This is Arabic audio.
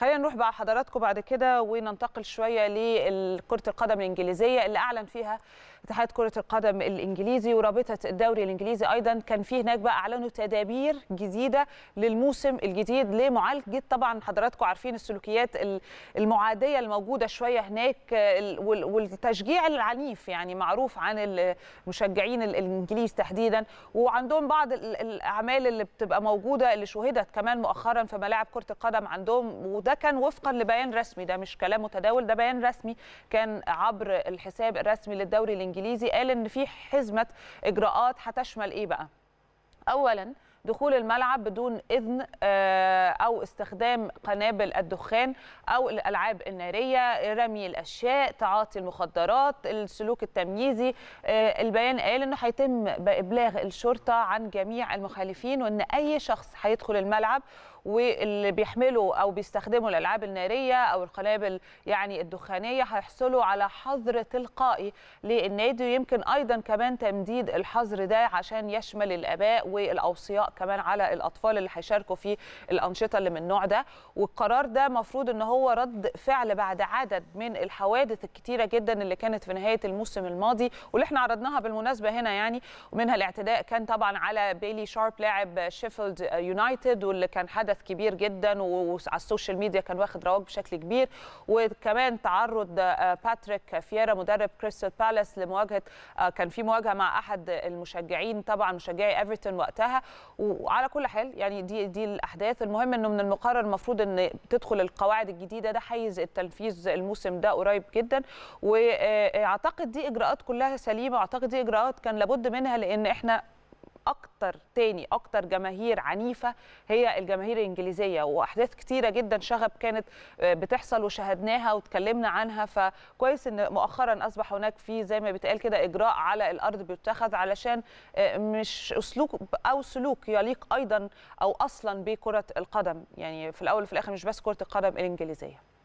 خلينا نروح بقى حضراتكم بعد كده وننتقل شويه لكره القدم الانجليزيه اللي اعلن فيها اتحاد كره القدم الانجليزي ورابطه الدوري الانجليزي ايضا كان في هناك بقى اعلنوا تدابير جديده للموسم الجديد لمعالجه طبعا حضراتكم عارفين السلوكيات المعاديه الموجوده شويه هناك والتشجيع العنيف يعني معروف عن المشجعين الانجليز تحديدا وعندهم بعض الاعمال اللي بتبقى موجوده اللي شوهدت كمان مؤخرا في ملاعب كره القدم عندهم وده كان وفقا لبيان رسمي ده مش كلام متداول ده بيان رسمي كان عبر الحساب الرسمي للدوري الانجليزي قال ان في حزمه اجراءات هتشمل ايه بقى اولا دخول الملعب بدون إذن آه، أو استخدام قنابل الدخان أو الألعاب النارية رمي الأشياء تعاطي المخدرات السلوك التمييزي آه، البيان قال أنه هيتم إبلاغ الشرطة عن جميع المخالفين وأن أي شخص هيدخل الملعب واللي بيحملوا او بيستخدموا الالعاب الناريه او القنابل يعني الدخانيه هيحصلوا على حظر تلقائي للنادي ويمكن ايضا كمان تمديد الحظر ده عشان يشمل الاباء والاوصياء كمان على الاطفال اللي هيشاركوا في الانشطه اللي من النوع ده والقرار ده مفروض ان هو رد فعل بعد عدد من الحوادث الكتيره جدا اللي كانت في نهايه الموسم الماضي واللي احنا عرضناها بالمناسبه هنا يعني ومنها الاعتداء كان طبعا على بيلي شارب لاعب شيفيلد يونايتد واللي كان حدث كبير جدا وعلى السوشيال ميديا كان واخد رواج بشكل كبير وكمان تعرض آه، باتريك فييرا مدرب كريستال بالاس لمواجهه آه، كان في مواجهه مع احد المشجعين طبعا مشجعي ايفرتون وقتها وعلى كل حال يعني دي دي الاحداث المهم انه من المقرر المفروض ان تدخل القواعد الجديده ده حيز التنفيذ الموسم ده قريب جدا واعتقد دي اجراءات كلها سليمه واعتقد دي اجراءات كان لابد منها لان احنا اكتر تاني اكتر جماهير عنيفه هي الجماهير الانجليزيه واحداث كتيره جدا شغب كانت آه، بتحصل وشاهدناها واتكلمنا عنها فكويس ان مؤخرا اصبح هناك في زي ما بيتقال كده اجراء على الارض بيتخذ علشان آه، مش اسلوب او سلوك يليق ايضا او اصلا بكره القدم يعني في الاول وفي الاخر مش بس كره القدم الانجليزيه